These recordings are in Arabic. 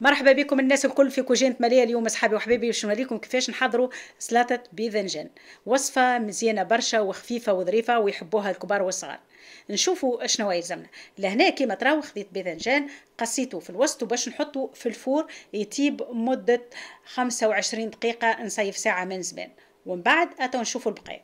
مرحبا بكم الناس الكل في كوجينة مالية اليوم اصحابي وحبايبي وشنو نوريكم كيفاش نحضروا سلطة بيذنجان وصفة مزيانة برشا وخفيفة وظريفة ويحبوها الكبار والصغار نشوفوا شنو يلزمنا لهنا كيما تراو خديت بيذنجان قصيته في الوسط وباش نحطه في الفور يطيب مدة 25 دقيقة نصيف ساعة من زمان ومن بعد اتو نشوفوا البقايا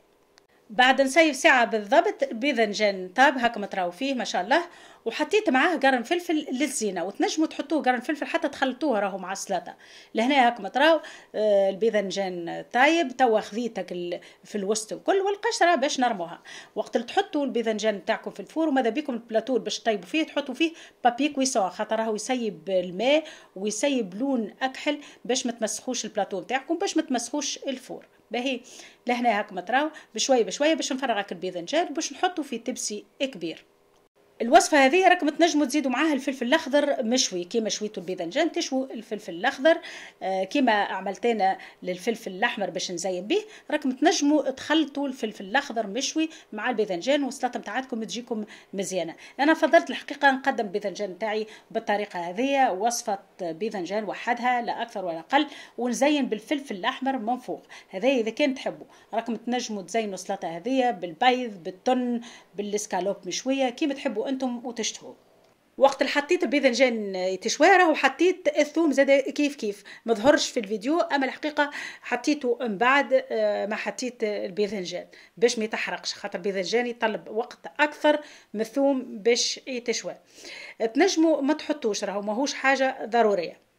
بعد نسيف ساعة بالضبط بذنجان طاب هاك مطراو فيه ما شاء الله وحطيت معاه قرن فلفل للزينة وتنجموا تحطوه قرن فلفل حتى تخلطوه راهو مع السلطة لهنا هاك مطراو البذنجان آه، طايب توا خذيتك في الوسط الكل والقشرة باش نرموها وقت اللي تحطوا البذنجان تاعكم في الفور وماذا بيكم البلاتور باش تطيبوا فيه تحطوا فيه بابي كويسون خاطر راهو يسيب الماء ويسيب لون أكحل باش ما تمسخوش البلاتور تاعكم باش ما تمسخوش الفور باهي لهنا هاك مطراو بشويه بشويه باش نفرغك البيض نجاد باش نحطو في تبسي كبير الوصفه هذه راكم تنجموا تزيدوا معاها الفلفل الاخضر مشوي كيما شويتوا الباذنجان تشووا الفلفل الاخضر آه، كيما عملتينا للفلفل الاحمر باش نزين به راكم تنجموا تخلطوا الفلفل الاخضر مشوي مع الباذنجان والسلطه نتاعتكم تجيكم مزيانه انا فضلت الحقيقه نقدم الباذنجان نتاعي بالطريقه هذه وصفه باذنجان وحدها لا اكثر ولا اقل ونزين بالفلفل الاحمر من فوق هذا اذا كان تحبوا راكم تنجموا تزينوا السلطه هذه بالبيض بالتن بالسكالوب مشويه كيما تحبوا انتم وتشتهوا وقت اللي حطيت الباذنجان راهو وحطيت الثوم زاد كيف كيف ما ظهرش في الفيديو اما الحقيقه حطيته من بعد آه، ما حطيت الباذنجان باش ما يتحرقش خاطر الباذنجان يطلب وقت اكثر من الثوم باش يتشوى تنجموا ما تحطوش راهو ماهوش حاجه ضروريه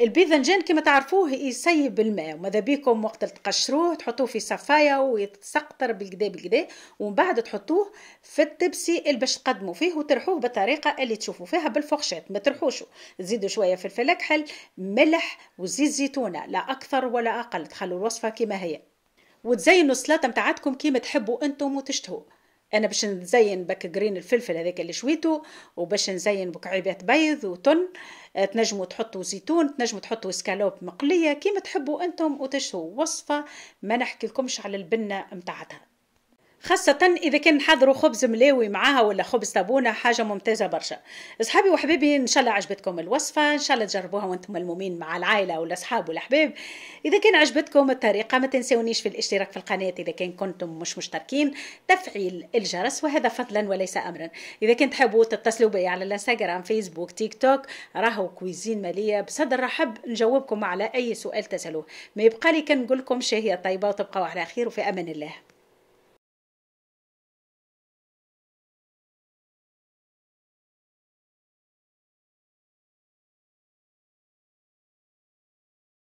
البيذنجان كما تعرفوه يسيب الماء وماذا بيكم وقت تقشروه تحطوه في صفاية ويتسقطر بالكدا بالكدا ومن بعد تحطوه في التبسي اللي باش تقدموا فيه وترحوه بالطريقة اللي تشوفوا فيها بالفخشات ما ترحوش زيدوا شوية فلفل أكحل ملح وزيت زيتونة لا أكثر ولا أقل تخلوا الوصفة كما هي وتزينوا السلطة متاعتكم كيما تحبوا انتم وتشتهوا انا باش نزين بك جرين الفلفل هذاك اللي شويته وباش نزين بكعيبات بيض وتن آه، تنجموا تحطوا زيتون تنجموا تحطوا سكالوب مقليه كيما تحبوا انتم وتشتهوا وصفه ما نحكي لكمش على البنه متاعتها خاصة إذا كان نحضروا خبز ملاوي معاها ولا خبز تابونة حاجة ممتازة برشا أصحابي وحبيبي إن شاء الله عجبتكم الوصفة إن شاء الله تجربوها وأنتم ملمومين مع العائلة والأصحاب والأحباب إذا كان عجبتكم الطريقة ما تنسونيش في الاشتراك في القناة إذا كان كنتم مش مشتركين تفعيل الجرس وهذا فضلا وليس أمرا إذا كنت تحبوا تتصلوا بي على الانستغرام فيسبوك تيك توك راهو كويزين مالية بصدر رحب نجاوبكم على أي سؤال تسألوه ما يبقى لي كنقول لكم شهية طيبة وتبقوا على خير وفي أمان الله